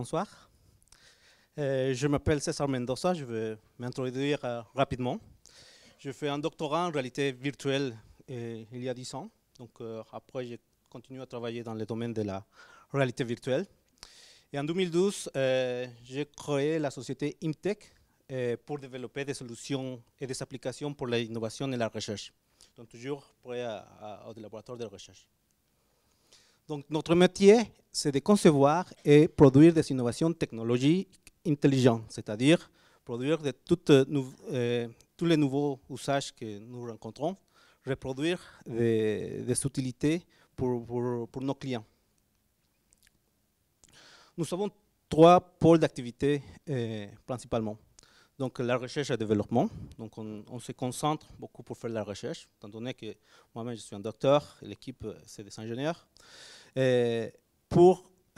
bonsoir. Euh, je m'appelle César Mendoza, je vais m'introduire euh, rapidement. Je fais un doctorat en réalité virtuelle euh, il y a 10 ans. Donc après, j'ai continué à travailler dans le domaine de la réalité virtuelle. Et en 2012, j'ai créé la société Imtech pour développer des solutions et des applications pour l'innovation et la recherche. Donc toujours près au laboratoire de recherche. Donc notre métier c'est de concevoir et produire des innovations technologiques intelligentes, c'est-à-dire produire de toutes, euh, euh, tous les nouveaux usages que nous rencontrons, reproduire des, des utilités pour, pour, pour, nos clients. Nous avons trois pôles d'activité euh, principalement. Donc la recherche et le développement. Donc on, se concentre beaucoup pour faire la recherche, étant donné que moi-même je suis un docteur, l'équipe c'est des ingénieurs. Et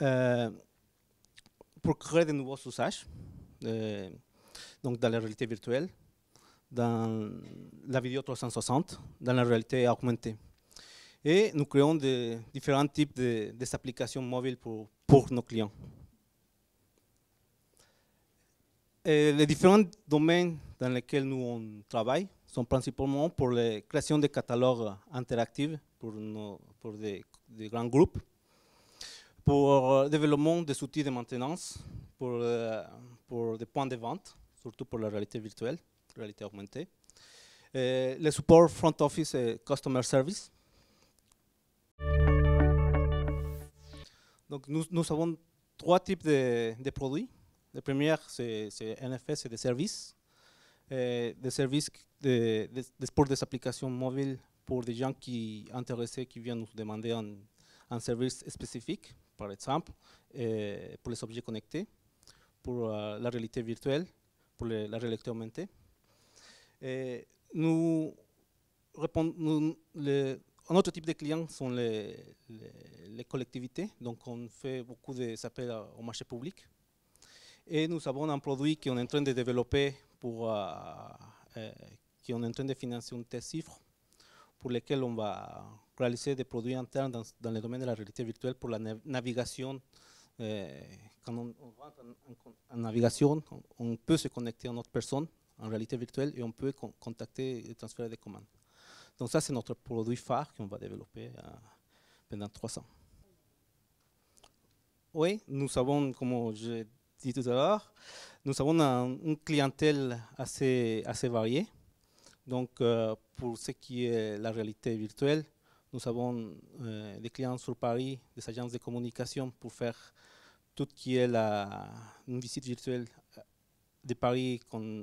euh, pour, créer de nouveaux usages, euh, donc dans la réalité virtuelle, dans la vidéo 360, dans la réalité augmentée. Et nous créons différents types d'applications mobiles pour, nos clients. les différents domaines dans lesquels nous travaillons sont principalement pour la création de catalogues interactifs pour, nos, pour des grands groupes, pour euh, le développement des outils de maintenance pour, euh, pour des points de vente, surtout pour la réalité virtuelle, réalité augmentée. le support front office et customer service. Donc nous, avons trois types de, produits. Le premier, c'est NFS, c'est des services. des services de, de, pour des applications mobiles pour des gens qui intéressés, qui viennent nous demander un un service spécifique, par exemple, eh, pour les objets connectés, pour euh, la réalité virtuelle, pour la réalité augmentée. Eh, nous, un autre type de clients sont les, les, collectivités, donc on fait beaucoup d'appels au marché public. Et nous avons un produit qu'on est en train de développer pour, euh, eh, est en train de financer un test chiffre pour lesquels on va réaliser des produits internes dans, le domaine de la réalité virtuelle pour la navigation. quand on, on va en, navigation, on, peut se connecter à notre personne en réalité virtuelle et on peut contacter et transférer des commandes. Donc ça, c'est notre produit phare qu'on va développer ah, pendant trois ans. Oui, nous avons, comme je dit tout à l'heure, nous avons une clientèle assez, assez variée. Donc, euh, pour ce qui est la réalité virtuelle, nous avons euh, des clients sur Paris, des agences de communication pour faire tout ce qui est la, une visite virtuelle euh, de Paris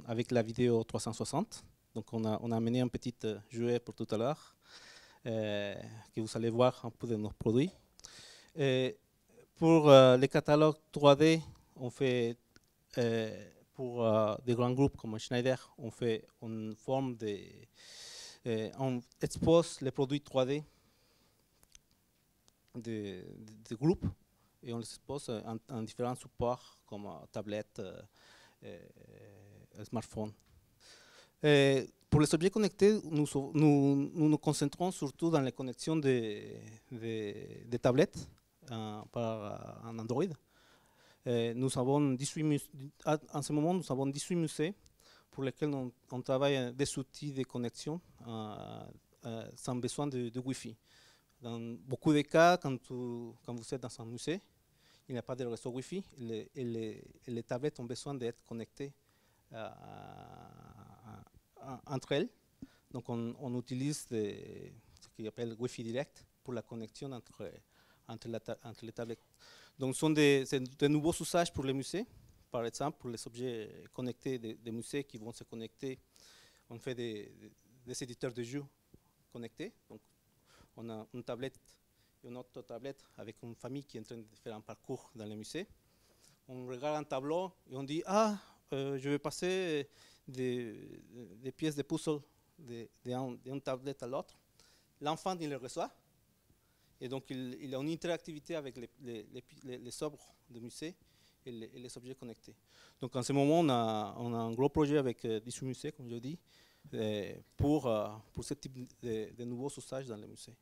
avec la vidéo 360. Donc on a, on a amené un petit jouet pour tout à l'heure, que vous allez voir un peu de nos produits. pour les catalogues 3D, on fait pour euh, des grands groupes comme Schneider, on fait, une forme euh, expose les produits 3D des, groupes et on les expose en, différents supports comme euh, tablette, smartphone. pour les objets connectés, nous, nous, concentrons surtout dans les connexions des de, tablettes par Android. Eh, nous avons 18 ah, en ce moment, nous avons 18 musées pour lesquels on, travaille des outils de connexion euh, euh, sans besoin de, Wi-Fi. Dans beaucoup de cas, quand, quand vous êtes dans un musée, il n'y a pas de réseau Wi-Fi les, et les, tablettes ont besoin d'être connectées euh, entre elles. Donc on, utilise ce qu'on appelle Wi-Fi direct pour la connexion entre, entre, entre les tablettes. Donc, ce sont des, nouveaux usages pour les musées, par exemple, pour les objets connectés des, musées qui vont se connecter. On fait des, éditeurs de jeux connectés. Donc, on a une tablette et une autre tablette avec une famille qui est en train de faire un parcours dans le musée. On regarde un tableau et on dit Ah, euh, je vais passer des, pièces de puzzle d'une tablette à l'autre. L'enfant, il le reçoit et donc, il, a une interactivité avec les, sobres de musée et, les, objets connectés. Donc, en ce moment, on a, un gros projet avec euh, 18 musées, comme je dis, euh, pour, euh, pour ce type de, de nouveaux usages dans les musées.